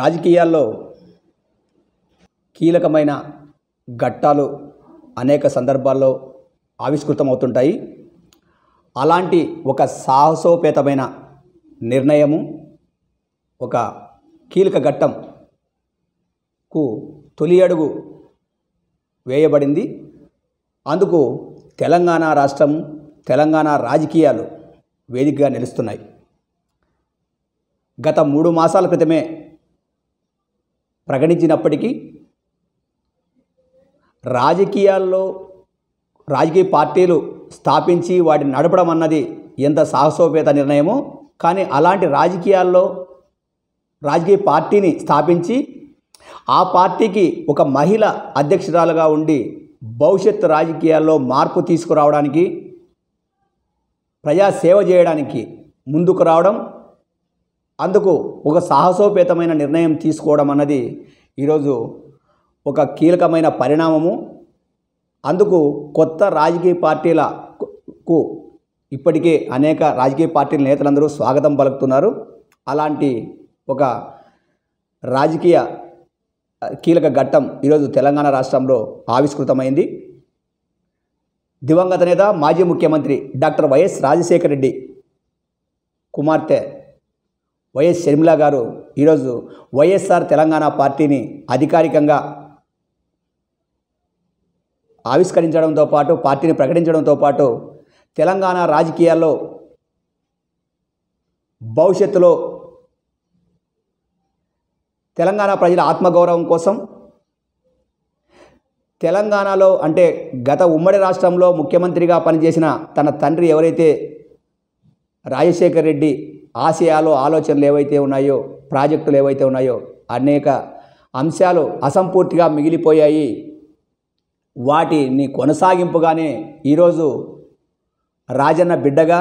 రాజకీయాల్లో కీలకమైన ఘట్టాలు అనేక సందర్భాల్లో ఆవిష్కృతమవుతుంటాయి అలాంటి ఒక సాహసోపేతమైన నిర్ణయము ఒక కీలక ఘట్టంకు తొలి అడుగు వేయబడింది అందుకు తెలంగాణ రాష్ట్రం తెలంగాణ రాజకీయాలు వేదికగా నిలుస్తున్నాయి గత మూడు మాసాల క్రితమే ప్రకటించినప్పటికీ రాజకీయాల్లో రాజకీయ పార్టీలు స్థాపించి వాటిని నడపడం అన్నది ఎంత సాహసోపేత నిర్ణయమో కానీ అలాంటి రాజకీయాల్లో రాజకీయ పార్టీని స్థాపించి ఆ పార్టీకి ఒక మహిళ అధ్యక్షురాలుగా ఉండి భవిష్యత్ రాజకీయాల్లో మార్పు తీసుకురావడానికి ప్రజా సేవ చేయడానికి ముందుకు రావడం అందుకు ఒక సాహసోపేతమైన నిర్ణయం తీసుకోవడం అన్నది ఈరోజు ఒక కీలకమైన పరిణామము అందుకు కొత్త రాజకీయ పార్టీలకు ఇప్పటికే అనేక రాజకీయ పార్టీల నేతలందరూ స్వాగతం పలుకుతున్నారు అలాంటి ఒక రాజకీయ కీలక ఘట్టం ఈరోజు తెలంగాణ రాష్ట్రంలో ఆవిష్కృతమైంది దివంగత నేత మాజీ ముఖ్యమంత్రి డాక్టర్ వైఎస్ రాజశేఖర రెడ్డి కుమార్తె వైఎస్ షర్మిల గారు ఈరోజు వైఎస్ఆర్ తెలంగాణ పార్టీని అధికారికంగా ఆవిష్కరించడంతో పాటు పార్టీని ప్రకటించడంతో పాటు తెలంగాణ రాజకీయాల్లో భవిష్యత్తులో తెలంగాణ ప్రజల ఆత్మగౌరవం కోసం తెలంగాణలో అంటే గత ఉమ్మడి రాష్ట్రంలో ముఖ్యమంత్రిగా పనిచేసిన తన తండ్రి ఎవరైతే రాజశేఖర్ రెడ్డి ఆశయాలు ఆలోచనలు ఏవైతే ఉన్నాయో ప్రాజెక్టులు ఏవైతే ఉన్నాయో అనేక అంశాలు అసంపూర్తిగా మిగిలిపోయాయి వాటిని కొనసాగింపుగానే ఈరోజు రాజన్న బిడ్డగా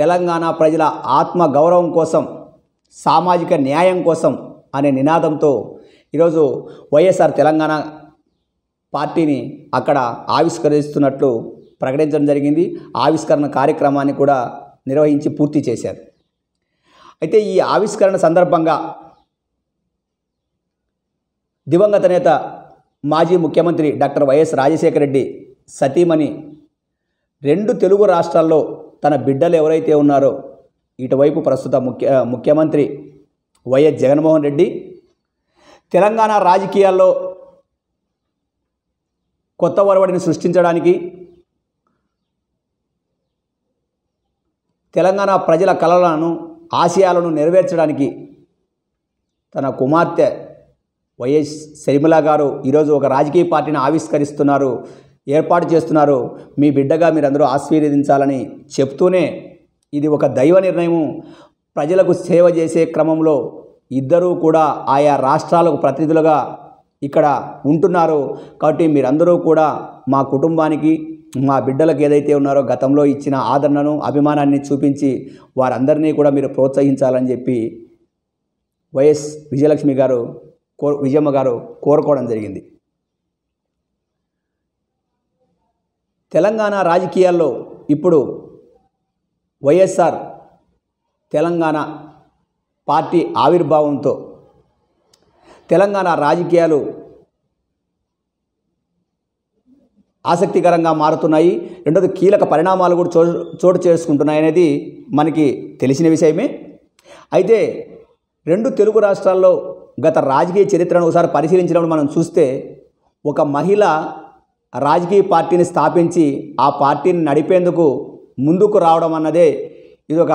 తెలంగాణ ప్రజల ఆత్మ గౌరవం కోసం సామాజిక న్యాయం కోసం అనే నినాదంతో ఈరోజు వైఎస్ఆర్ తెలంగాణ పార్టీని అక్కడ ఆవిష్కరిస్తున్నట్లు ప్రకటించడం జరిగింది ఆవిష్కరణ కార్యక్రమాన్ని కూడా నిర్వహించి పూర్తి చేశారు అయితే ఈ ఆవిష్కరణ సందర్భంగా దివంగత నేత మాజీ ముఖ్యమంత్రి డాక్టర్ వైఎస్ రాజశేఖర రెడ్డి సతీమణి రెండు తెలుగు రాష్ట్రాల్లో తన బిడ్డలు ఎవరైతే ఉన్నారో ఇటువైపు ప్రస్తుత ముఖ్య ముఖ్యమంత్రి వైఎస్ జగన్మోహన్ రెడ్డి తెలంగాణ రాజకీయాల్లో కొత్త ఒరవడిని సృష్టించడానికి తెలంగాణ ప్రజల కలలను ఆశయాలను నెరవేర్చడానికి తన కుమార్తె వైఎస్ శర్మిల గారు ఈరోజు ఒక రాజకీయ పార్టీని ఆవిష్కరిస్తున్నారు ఏర్పాటు చేస్తున్నారు మీ బిడ్డగా మీరందరూ ఆశీర్వదించాలని చెప్తూనే ఇది ఒక దైవ నిర్ణయము ప్రజలకు సేవ చేసే క్రమంలో ఇద్దరూ కూడా ఆయా రాష్ట్రాలకు ప్రతినిధులుగా ఇక్కడ ఉంటున్నారు కాబట్టి మీరందరూ కూడా మా కుటుంబానికి మా బిడ్డలకు ఏదైతే ఉన్నారో గతంలో ఇచ్చిన ఆదరణను అభిమానాన్ని చూపించి వారందరినీ కూడా మీరు ప్రోత్సహించాలని చెప్పి వైఎస్ విజయలక్ష్మి గారు కో విజయమ్మ గారు కోరుకోవడం జరిగింది తెలంగాణ రాజకీయాల్లో ఇప్పుడు వైఎస్ఆర్ తెలంగాణ పార్టీ ఆవిర్భావంతో తెలంగాణ రాజకీయాలు ఆసక్తికరంగా మారుతున్నాయి రెండోది కీలక పరిణామాలు కూడా చో చోటు చేసుకుంటున్నాయనేది మనకి తెలిసిన విషయమే అయితే రెండు తెలుగు రాష్ట్రాల్లో గత రాజకీయ చరిత్రను ఒకసారి పరిశీలించినప్పుడు మనం చూస్తే ఒక మహిళ రాజకీయ పార్టీని స్థాపించి ఆ పార్టీని నడిపేందుకు ముందుకు రావడం అన్నదే ఇది ఒక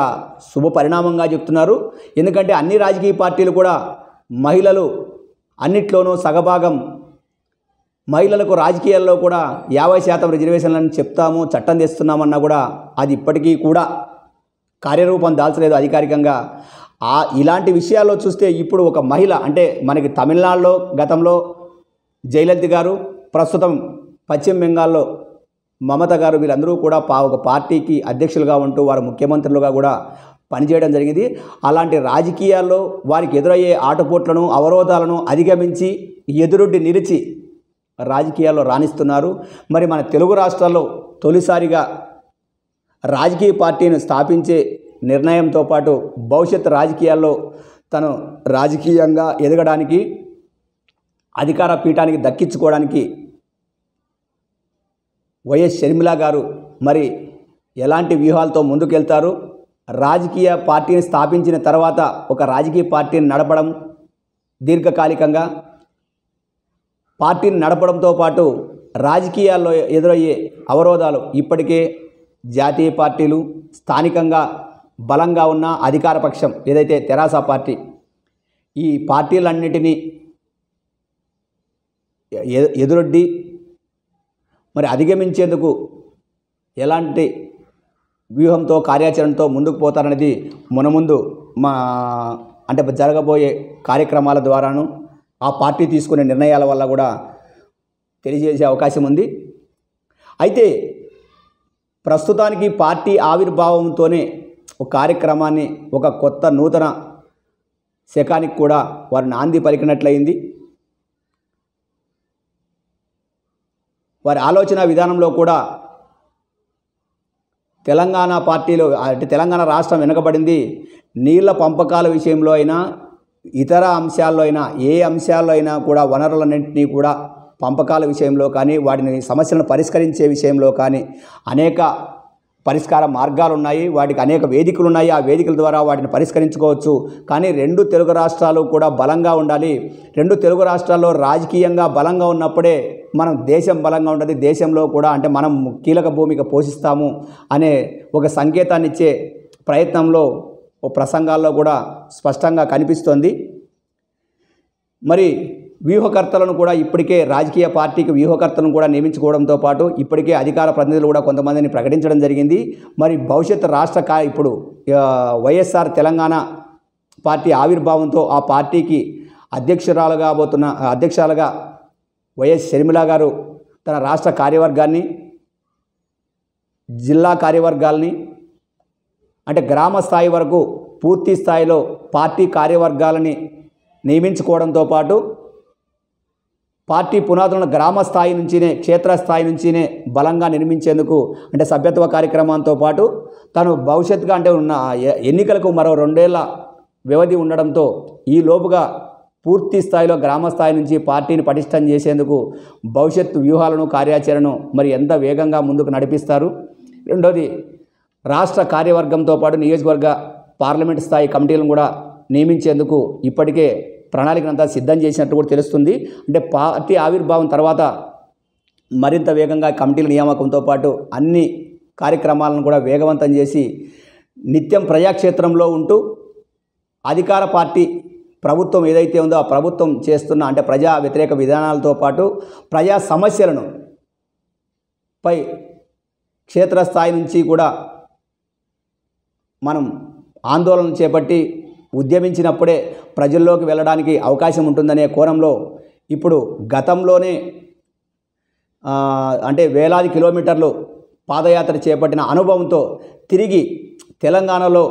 శుభ పరిణామంగా చెప్తున్నారు ఎందుకంటే అన్ని రాజకీయ పార్టీలు కూడా మహిళలు అన్నిట్లోనూ సగభాగం మహిళలకు రాజకీయాల్లో కూడా యాభై శాతం రిజర్వేషన్లను చెప్తాము చట్టం తెస్తున్నామన్నా కూడా అది ఇప్పటికీ కూడా కార్యరూపం దాల్చలేదు అధికారికంగా ఆ ఇలాంటి విషయాల్లో చూస్తే ఇప్పుడు ఒక మహిళ అంటే మనకి తమిళనాడులో గతంలో జయలలిత గారు ప్రస్తుతం పశ్చిమ బెంగాల్లో మమత గారు వీళ్ళందరూ కూడా పా ఒక పార్టీకి అధ్యక్షులుగా ఉంటూ వారు ముఖ్యమంత్రులుగా కూడా పనిచేయడం జరిగింది అలాంటి రాజకీయాల్లో వారికి ఎదురయ్యే ఆటపోట్లను అవరోధాలను అధిగమించి ఎదురుడ్డి నిలిచి రాజకీయాల్లో రాణిస్తున్నారు మరి మన తెలుగు రాష్ట్రాల్లో తొలిసారిగా రాజకీయ పార్టీని స్థాపించే నిర్ణయంతో పాటు భవిష్యత్ రాజకీయాల్లో తను రాజకీయంగా ఎదగడానికి అధికార పీఠానికి దక్కించుకోవడానికి వైఎస్ షర్మిలా గారు మరి ఎలాంటి వ్యూహాలతో ముందుకెళ్తారు రాజకీయ పార్టీని స్థాపించిన తర్వాత ఒక రాజకీయ పార్టీని నడపడం దీర్ఘకాలికంగా పార్టీని నడపడంతో పాటు రాజకీయాల్లో ఎదురయ్యే అవరోధాలు ఇప్పటికే జాతీయ పార్టీలు స్థానికంగా బలంగా ఉన్న అధికారపక్షం ఏదైతే తెరాస పార్టీ ఈ పార్టీలన్నిటినీ ఎదురొడ్డి మరి అధిగమించేందుకు ఎలాంటి వ్యూహంతో కార్యాచరణతో ముందుకు పోతారనేది మన ముందు మా అంటే జరగబోయే కార్యక్రమాల ద్వారాను ఆ పార్టీ తీసుకునే నిర్ణయాల వల్ల కూడా తెలియజేసే అవకాశం ఉంది అయితే ప్రస్తుతానికి పార్టీ ఆవిర్భావంతోనే ఒక కార్యక్రమాన్ని ఒక కొత్త నూతన శకానికి కూడా వారు నాంది పలికినట్లయింది వారి ఆలోచన విధానంలో కూడా తెలంగాణ పార్టీలో అంటే తెలంగాణ రాష్ట్రం వెనుకబడింది నీళ్ల పంపకాల విషయంలో అయినా ఇతర అంశాల్లో అయినా ఏ అంశాల్లో అయినా కూడా వనరులన్నింటినీ కూడా పంపకాల విషయంలో కానీ వాటిని సమస్యలను పరిష్కరించే విషయంలో కానీ అనేక పరిష్కార మార్గాలు ఉన్నాయి వాటికి అనేక వేదికలు ఉన్నాయి ఆ వేదికల ద్వారా వాటిని పరిష్కరించుకోవచ్చు కానీ రెండు తెలుగు రాష్ట్రాలు కూడా బలంగా ఉండాలి రెండు తెలుగు రాష్ట్రాల్లో రాజకీయంగా బలంగా ఉన్నప్పుడే మనం దేశం బలంగా ఉండదు దేశంలో కూడా అంటే మనం కీలక భూమిక పోషిస్తాము అనే ఒక సంకేతాన్నిచ్చే ప్రయత్నంలో ఓ ప్రసంగాల్లో కూడా స్పష్టంగా కనిపిస్తోంది మరి వ్యూహకర్తలను కూడా ఇప్పటికే రాజకీయ పార్టీకి వ్యూహకర్తలను కూడా నియమించుకోవడంతో పాటు ఇప్పటికే అధికార ప్రతినిధులు కూడా కొంతమందిని ప్రకటించడం జరిగింది మరి భవిష్యత్ రాష్ట్ర కా ఇప్పుడు వైఎస్ఆర్ తెలంగాణ పార్టీ ఆవిర్భావంతో ఆ పార్టీకి అధ్యక్షురాలు కాబోతున్న అధ్యక్షాలుగా వైఎస్ షర్మిల గారు తన రాష్ట్ర కార్యవర్గాన్ని జిల్లా కార్యవర్గాల్ని అంటే గ్రామ స్థాయి వరకు పూర్తి స్థాయిలో పార్టీ కార్యవర్గాలని నియమించుకోవడంతో పాటు పార్టీ పునాదులను గ్రామ స్థాయి నుంచినే క్షేత్రస్థాయి నుంచినే బలంగా నిర్మించేందుకు అంటే సభ్యత్వ కార్యక్రమంతో పాటు తను భవిష్యత్తుగా అంటే ఉన్న ఎన్నికలకు మరో రెండేళ్ల వ్యవధి ఉండడంతో ఈ లోపుగా పూర్తి స్థాయిలో గ్రామ స్థాయి నుంచి పార్టీని పటిష్టం చేసేందుకు భవిష్యత్తు వ్యూహాలను కార్యాచరణను మరి ఎంత వేగంగా ముందుకు నడిపిస్తారు రెండోది రాష్ట్ర కార్యవర్గంతో పాటు నియోజకవర్గ పార్లమెంట్ స్థాయి కమిటీలను కూడా నియమించేందుకు ఇప్పటికే ప్రణాళికనంతా సిద్ధం చేసినట్టు కూడా తెలుస్తుంది అంటే పార్టీ ఆవిర్భావం తర్వాత మరింత వేగంగా కమిటీల నియామకంతో పాటు అన్ని కార్యక్రమాలను కూడా వేగవంతం చేసి నిత్యం ప్రజాక్షేత్రంలో ఉంటూ అధికార పార్టీ ప్రభుత్వం ఏదైతే ఉందో ఆ ప్రభుత్వం చేస్తున్న అంటే ప్రజా వ్యతిరేక విధానాలతో పాటు ప్రజా సమస్యలను పై క్షేత్రస్థాయి నుంచి కూడా మనం ఆందోళన చేపట్టి ఉద్యమించినప్పుడే ప్రజల్లోకి వెళ్ళడానికి అవకాశం ఉంటుందనే కోణంలో ఇప్పుడు గతంలోనే అంటే వేలాది కిలోమీటర్లు పాదయాత్ర చేపట్టిన అనుభవంతో తిరిగి తెలంగాణలో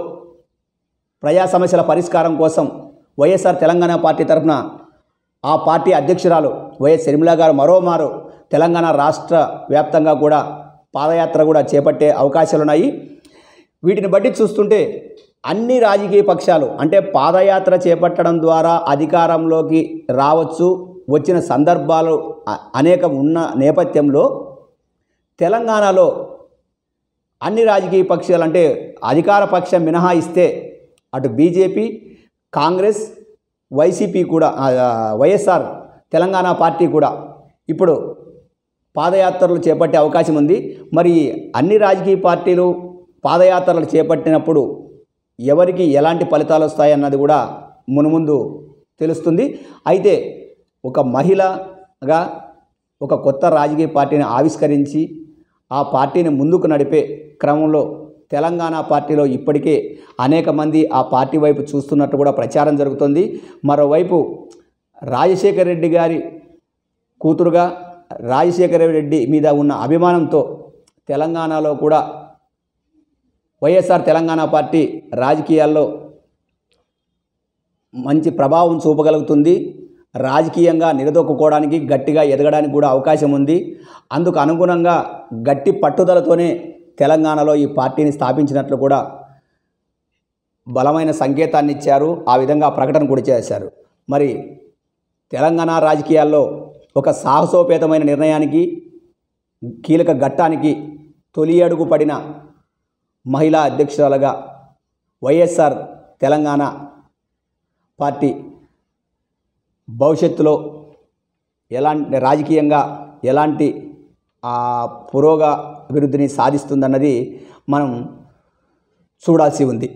ప్రజా సమస్యల పరిష్కారం కోసం వైఎస్ఆర్ తెలంగాణ పార్టీ తరఫున ఆ పార్టీ అధ్యక్షురాలు వైఎస్ శర్మిలా గారు మరోమారు తెలంగాణ రాష్ట్ర వ్యాప్తంగా కూడా పాదయాత్ర కూడా చేపట్టే అవకాశాలున్నాయి వీటిని బట్టి చూస్తుంటే అన్ని రాజకీయ పక్షాలు అంటే పాదయాత్ర చేపట్టడం ద్వారా అధికారంలోకి రావచ్చు వచ్చిన సందర్భాలు అనేకం ఉన్న నేపథ్యంలో తెలంగాణలో అన్ని రాజకీయ పక్షాలు అంటే అధికార పక్షం మినహాయిస్తే అటు బీజేపీ కాంగ్రెస్ వైసీపీ కూడా వైఎస్ఆర్ తెలంగాణ పార్టీ కూడా ఇప్పుడు పాదయాత్రలు చేపట్టే అవకాశం ఉంది మరి అన్ని రాజకీయ పార్టీలు పాదయాత్రలు చేపట్టినప్పుడు ఎవరికి ఎలాంటి ఫలితాలు వస్తాయన్నది కూడా మునుముందు తెలుస్తుంది అయితే ఒక మహిళగా ఒక కొత్త రాజకీయ పార్టీని ఆవిష్కరించి ఆ పార్టీని ముందుకు నడిపే క్రమంలో తెలంగాణ పార్టీలో ఇప్పటికే అనేక మంది ఆ పార్టీ వైపు చూస్తున్నట్టు కూడా ప్రచారం జరుగుతుంది మరోవైపు రాజశేఖర రెడ్డి గారి కూతురుగా రాజశేఖర రెడ్డి మీద ఉన్న అభిమానంతో తెలంగాణలో కూడా వైఎస్ఆర్ తెలంగాణ పార్టీ రాజకీయాల్లో మంచి ప్రభావం చూపగలుగుతుంది రాజకీయంగా నిలదొక్కుకోవడానికి గట్టిగా ఎదగడానికి కూడా అవకాశం ఉంది అందుకు అనుగుణంగా గట్టి పట్టుదలతోనే తెలంగాణలో ఈ పార్టీని స్థాపించినట్లు కూడా బలమైన సంకేతాన్ని ఇచ్చారు ఆ విధంగా ప్రకటన కూడా చేశారు మరి తెలంగాణ రాజకీయాల్లో ఒక సాహసోపేతమైన నిర్ణయానికి కీలక ఘట్టానికి తొలి అడుగు పడిన మహిళా అధ్యక్షురాలుగా వైఎస్ఆర్ తెలంగాణ పార్టీ భవిష్యత్తులో ఎలాంటి రాజకీయంగా ఎలాంటి పురోగ అభివృద్ధిని సాధిస్తుందన్నది మనం చూడాల్సి ఉంది